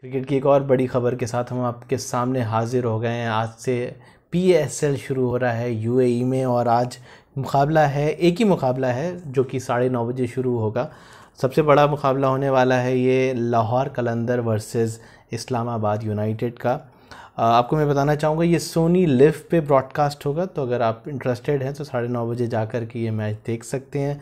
cricket की एक और बड़ी खबर के साथ हम आपके सामने हाजिर हो गए हैं आज से पी शुरू हो रहा है यू e में और आज मुकाबला है एक ही मुकाबला है जो कि साढ़े नौ बजे शुरू होगा सबसे बड़ा मुकाबला होने वाला है ये लाहौर कलंदर वर्सेस इस्लामाबाद यूनाइटेड का आपको मैं बताना चाहूँगा ये सोनी लिव पे ब्रॉडकास्ट होगा तो अगर आप इंटरेस्टेड हैं तो साढ़े नौ बजे जा कर के ये मैच देख सकते हैं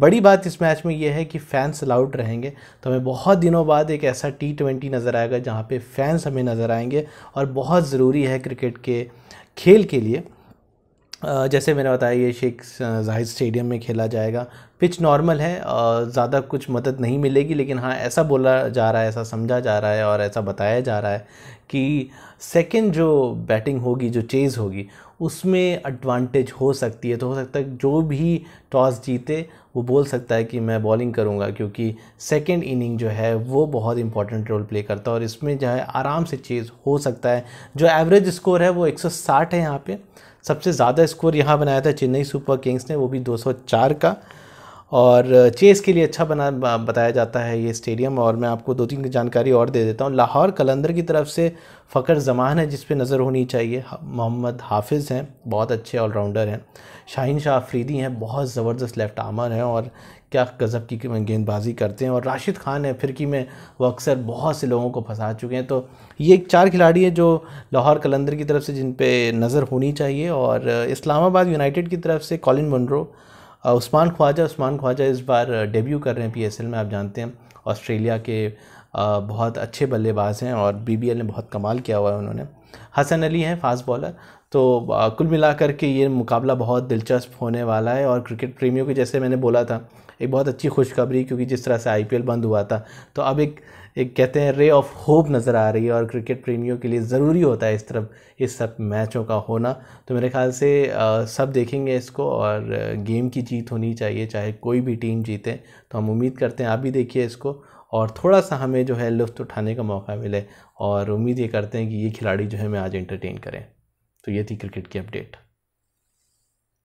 बड़ी बात इस मैच में ये है कि फ़ैन्स अलाउड रहेंगे तो हमें बहुत दिनों बाद एक ऐसा टी ट्वेंटी नज़र आएगा जहाँ पे फैंस हमें नज़र आएंगे और बहुत ज़रूरी है क्रिकेट के खेल के लिए जैसे मैंने बताया ये शेख जाहिद स्टेडियम में खेला जाएगा पिच नॉर्मल है ज़्यादा कुछ मदद नहीं मिलेगी लेकिन हाँ ऐसा बोला जा रहा है ऐसा समझा जा रहा है और ऐसा बताया जा रहा है कि सेकेंड जो बैटिंग होगी जो चेज़ होगी उसमें एडवांटेज हो सकती है तो हो सकता है जो भी टॉस जीते वो बोल सकता है कि मैं बॉलिंग करूँगा क्योंकि सेकेंड इनिंग जो है वो बहुत इंपॉर्टेंट रोल प्ले करता है और इसमें जो है आराम से चेज़ हो सकता है जो एवरेज स्कोर है वो 160 है यहाँ पे सबसे ज़्यादा स्कोर यहाँ बनाया था चेन्नई सुपर किंग्स ने वो भी 204 का और चेस के लिए अच्छा बना बताया जाता है ये स्टेडियम और मैं आपको दो तीन की जानकारी और दे देता हूँ लाहौर कलंदर की तरफ से फ़कर जमान है जिस पे नज़र होनी चाहिए मोहम्मद हाफिज़ हैं बहुत अच्छे ऑलराउंडर हैं शाहिन शाह अफरीदी हैं बहुत ज़बरदस्त लेफ्ट आमर हैं और क्या गज़ब की गेंदबाजी करते हैं और राशिद खान है फिरकी में वो अक्सर बहुत से लोगों को फंसा चुके हैं तो ये एक चार खिलाड़ी हैं जो लाहौर कलंदर की तरफ से जिन पे नज़र होनी चाहिए और इस्लामाबाद यूनाइटेड की तरफ से कॉलिन मनरो उस्मान ख्वाजा उस्मान ख्वाजा इस बार डेब्यू uh, कर रहे हैं पीएसएल में आप जानते हैं ऑस्ट्रेलिया के uh, बहुत अच्छे बल्लेबाज हैं और बीबीएल ने बहुत कमाल किया हुआ है उन्होंने हसन अली हैं फास्ट बॉलर तो uh, कुल मिलाकर के ये मुकाबला बहुत दिलचस्प होने वाला है और क्रिकेट प्रेमियों के जैसे मैंने बोला था एक बहुत अच्छी खुशखबरी क्योंकि जिस तरह से आईपीएल बंद हुआ था तो अब एक एक कहते हैं रे ऑफ होप नज़र आ रही है और क्रिकेट प्रेमियों के लिए ज़रूरी होता है इस तरफ इस सब मैचों का होना तो मेरे ख्याल से आ, सब देखेंगे इसको और गेम की जीत होनी चाहिए चाहे कोई भी टीम जीते तो हम उम्मीद करते हैं आप भी देखिए इसको और थोड़ा सा हमें जो है लुफ्त उठाने का मौका मिले और उम्मीद ये करते हैं कि ये खिलाड़ी जो है मैं आज इंटरटेन करें तो ये थी क्रिकेट की अपडेट